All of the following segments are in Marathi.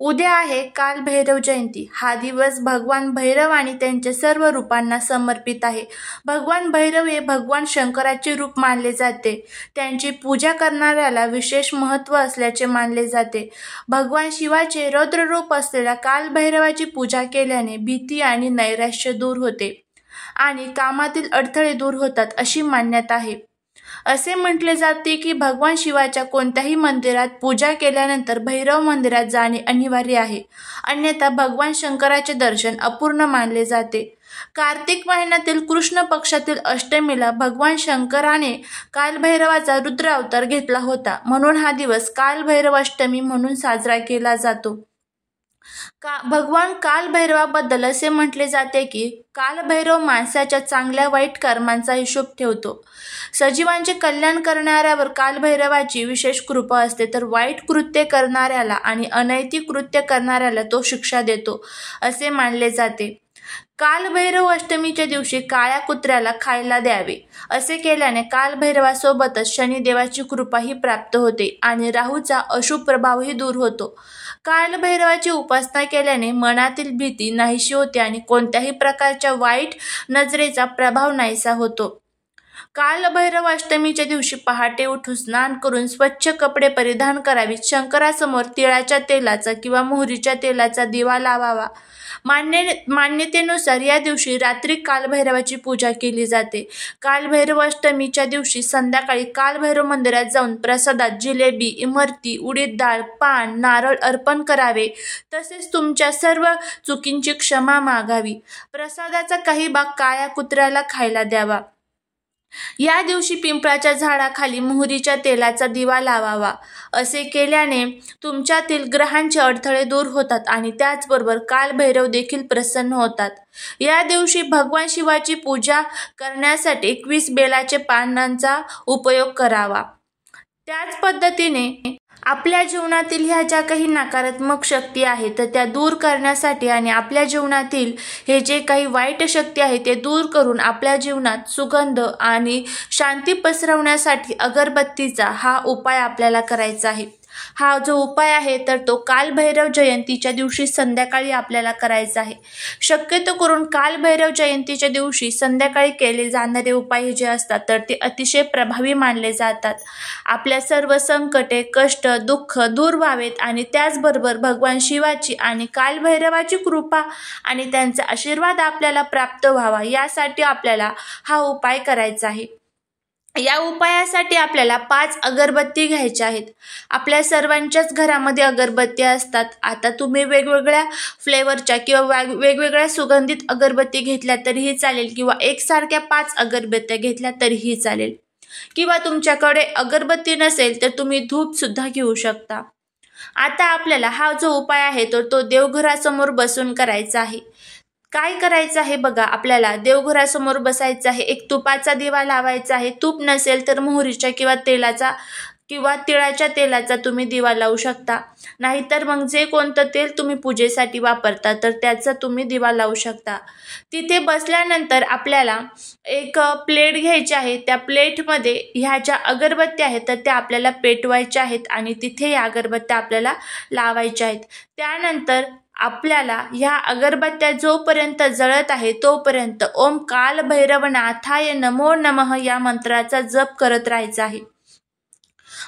उद्या आहे काल भैरव जयंती हा दिवस भगवान भैरव आणि त्यांच्या सर्व रूपांना समर्पित आहे भगवान भैरव हे भगवान शंकराचे रूप मानले जाते त्यांची पूजा करणाऱ्याला विशेष महत्त्व असल्याचे मानले जाते भगवान शिवाचे रौद्र रूप असलेल्या कालभैरवाची पूजा केल्याने भीती आणि नैराश्य दूर होते आणि कामातील अडथळे दूर होतात अशी मान्यता आहे असे म्हटले जाते की भगवान शिवाच्या कोणत्याही मंदिरात पूजा केल्यानंतर भैरव मंदिरात जाणे अनिवार्य आहे अन्यथा भगवान शंकराचे दर्शन अपूर्ण मानले जाते कार्तिक महिन्यातील कृष्ण पक्षातील अष्टमीला भगवान शंकराने कालभैरवाचा रुद्र अवतार घेतला होता म्हणून हा दिवस कालभैरवाष्टमी म्हणून साजरा केला जातो का भगवान कालभैरवाबद्दल असे म्हटले जाते की कालभैरव माणसाच्या चांगल्या वाईट कर्मांचा हिशोब ठेवतो सजीवांचे कल्याण करणाऱ्यावर कालभैरवाची विशेष कृपा असते तर वाईट कृत्य करणाऱ्याला आणि अनैतिक कृत्य करणाऱ्याला तो शिक्षा देतो असे मानले जाते कालभैरव अष्टमीच्या दिवशी काळ्या कुत्र्याला खायला द्यावे असे केल्याने कालभैरवासोबतच शनिदेवाची कृपाही प्राप्त होते आणि राहूचा अशुभ प्रभावही दूर होतो कालभैरवाची उपासना केल्याने मनातील भीती नाहीशी होते आणि कोणत्याही प्रकारच्या वाईट नजरेचा प्रभाव नाहीसा होतो कालभैरव अष्टमीच्या दिवशी पहाटे उठून स्नान करून स्वच्छ कपडे परिधान करावी शंकरासमोर तिळाच्या तेलाचा किंवा मोहरीच्या तेलाचा दिवा लावावा मान्य मान्यतेनुसार या दिवशी रात्री कालभैरवाची पूजा केली जाते कालभैरवाष्टमीच्या दिवशी संध्याकाळी कालभैरव मंदिरात जाऊन प्रसादात जिलेबी इमरती उडीद डाळ पान नारळ अर्पण करावे तसेच तुमच्या सर्व चुकींची क्षमा मागावी प्रसादाचा काही भाग काळ्या कुत्र्याला खायला द्यावा या दिवशी पिंपळाच्या झाडाखाली मोहरीच्या तेलाचा दिवा लावावा असे केल्याने तुमच्यातील ग्रहांचे अडथळे दूर होतात आणि त्याचबरोबर कालभैरव देखील प्रसन्न होतात या दिवशी भगवान शिवाची पूजा करण्यासाठी एकवीस बेलाचे पानांचा उपयोग करावा त्याच पद्धतीने आपल्या जीवनातील ह्या ज्या काही नकारात्मक शक्ती आहेत तर त्या दूर करण्यासाठी आणि आपल्या जीवनातील हे जे काही वाईट शक्ती आहे ते दूर करून आपल्या जीवनात सुगंध आणि शांती पसरवण्यासाठी अगरबत्तीचा हा उपाय आपल्याला करायचा आहे हा जो उपाय आहे तर तो कालभैरव जयंतीच्या दिवशी संध्याकाळी आपल्याला करायचा आहे शक्यतो करून कालभैरव जयंतीच्या दिवशी संध्याकाळी केले जाणारे उपाय जे असतात तर ते अतिशय प्रभावी मानले जातात आपल्या सर्व संकटे कष्ट दुःख दूर व्हावेत आणि त्याचबरोबर भगवान शिवाची आणि कालभैरवाची कृपा आणि त्यांचा आशीर्वाद आपल्याला प्राप्त व्हावा यासाठी आपल्याला हा उपाय करायचा आहे या उपायासाठी आपल्याला पाच अगरबत्ती घ्यायच्या आहेत आपल्या सर्वांच्याच घरामध्ये अगरबत्ती असतात आता तुम्ही वेगवेगळ्या फ्लेवरच्या किंवा वेगवेगळ्या सुगंधित अगरबत्ती घेतल्या तरीही चालेल किंवा एकसारख्या पाच अगरबत्त्या घेतल्या तरीही चालेल किंवा तुमच्याकडे अगरबत्ती नसेल तर तुम्ही धूपसुद्धा घेऊ शकता आता आपल्याला हा जो उपाय आहे तो, तो देवघरासमोर बसून करायचा आहे काय करायचं आहे बघा आपल्याला देवघरासमोर बसायचं आहे एक तुपाचा दिवा लावायचा आहे तूप नसेल तर मोहरीच्या किंवा तेलाचा किंवा तिळाच्या तेलाचा तुम्ही दिवा लावू शकता नाहीतर मग जे कोणतं तेल तुम्ही पूजेसाठी वापरता तर त्याचा तुम्ही दिवा लावू शकता तिथे बसल्यानंतर आपल्याला एक प्लेट घ्यायची आहे त्या प्लेटमध्ये ह्या ज्या अगरबत्त्या आहेत तर त्या आपल्याला पेटवायच्या आहेत आणि तिथे या अगरबत्त्या आपल्याला लावायच्या आहेत त्यानंतर आपल्याला ह्या अगरबत्त्या जोपर्यंत जळत आहे तोपर्यंत ओम काल नाथाय नमो नमः या मंत्राचा जप करत राहायचा आहे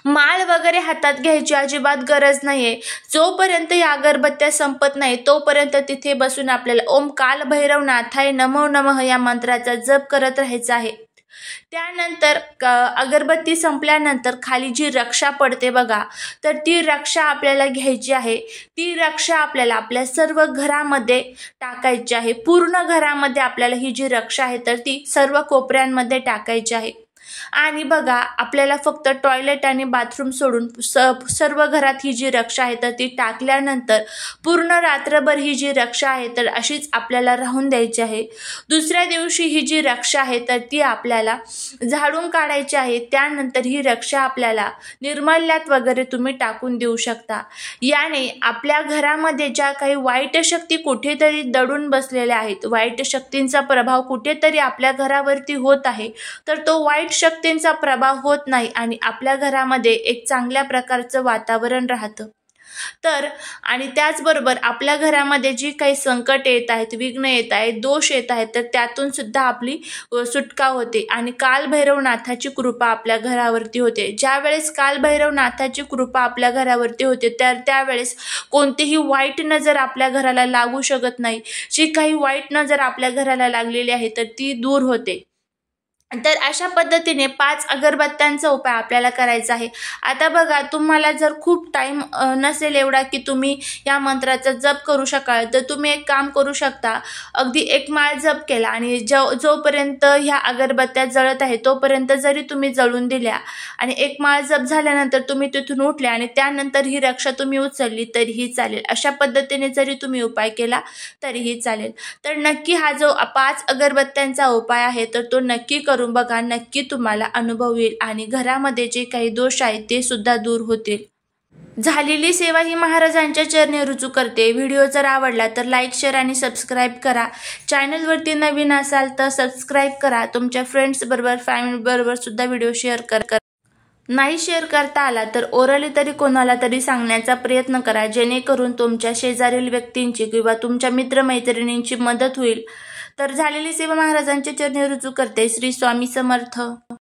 माळ वगैरे हातात घ्यायची अजिबात गरज नाहीये जोपर्यंत या अगरबत्त्या संपत नाही तोपर्यंत तिथे बसून आपल्याला ओम काल भैरवनाथाय नमो नमः या मंत्राचा जप करत राहायचा आहे त्यानंतर क अगरबत्ती संपल्यानंतर खाली जी रक्षा पडते बघा तर ती रक्षा आपल्याला घ्यायची आहे ती रक्षा आपल्याला आपल्या सर्व घरामध्ये टाकायची आहे पूर्ण घरामध्ये आपल्याला ही जी रक्षा आहे तर ती सर्व कोपऱ्यांमध्ये टाकायची आहे आणि बघा आपल्याला फक्त टॉयलेट आणि बाथरूम सोडून स सर्व घरात ही जी रक्षा आहे तर ती टाकल्यानंतर पूर्ण रात्रभर ही जी रक्षा आहे तर अशीच आपल्याला राहून द्यायची आहे दुसऱ्या दिवशी ही जी रक्षा आहे तर ती आपल्याला झाडून काढायची आहे त्यानंतर ही रक्षा आपल्याला निर्मल्यात वगैरे तुम्ही टाकून देऊ शकता याने आपल्या घरामध्ये ज्या काही वाईट शक्ती कुठेतरी दडून बसलेल्या आहेत वाईट शक्तींचा प्रभाव कुठेतरी आपल्या घरावरती होत आहे तर तो वाईट शक्तींचा प्रभाव होत नाही आणि आपल्या घरामध्ये एक चांगल्या प्रकारचं वातावरण राहतं तर आणि त्याचबरोबर आपल्या घरामध्ये जी काही संकट येत आहेत विघ्न येत आहेत दोष येत आहेत तर त्यातून सुद्धा आपली सुटका होते आणि कालभैरवनाथाची कृपा आपल्या घरावरती होते ज्यावेळेस कालभैरवनाथाची कृपा आपल्या घरावरती होते तर त्यावेळेस कोणतीही वाईट नजर आपल्या घराला लागू शकत नाही जी काही वाईट नजर आपल्या घराला लागलेली आहे तर ती दूर होते तर अशा पद्धतीने पाच अगरबत्त्यांचा उपाय आपल्याला करायचा आहे आता बघा तुम्हाला जर खूप टाईम नसेल एवढा की तुम्ही या मंत्राचा जप करू शकाल तर तुम्ही एक काम करू शकता अगदी एक माळ जप केला आणि जो जोपर्यंत ह्या अगरबत्त्या जळत आहे तोपर्यंत जरी तुम्ही जळून दिल्या आणि एक माळ जप झाल्यानंतर तुम्ही तिथून उठल्या आणि त्यानंतर ही रक्षा तुम्ही उचलली तरीही चालेल अशा पद्धतीने जरी तुम्ही उपाय केला तरीही चालेल तर नक्की हा जो पाच अगरबत्त्यांचा उपाय आहे तर तो नक्की करून बघा नक्की तुम्हाला अनुभव येईल आणि घरामध्ये जे काही दोष आहेत ते सुद्धा दूर होतील झालेली सेवा ही महाराजांच्या चरणी रुजू करते व्हिडिओ जर आवडला तर लाईक शेअर आणि सबस्क्राईब करा चॅनलवरती नवीन असाल तर सबस्क्राईब करा तुमच्या फ्रेंड्सबरोबर फॅमिलीबरोबर सुद्धा व्हिडिओ शेअर करा नाही शेअर करता आला तर ओरली तरी कोणाला तरी सांगण्याचा प्रयत्न करा जेणेकरून तुमच्या शेजारील व्यक्तींची किंवा तुमच्या मित्रमैत्रिणींची मदत होईल तर झालेली सेवा महाराजांच्या चरणी रुजू करते श्री स्वामी समर्थ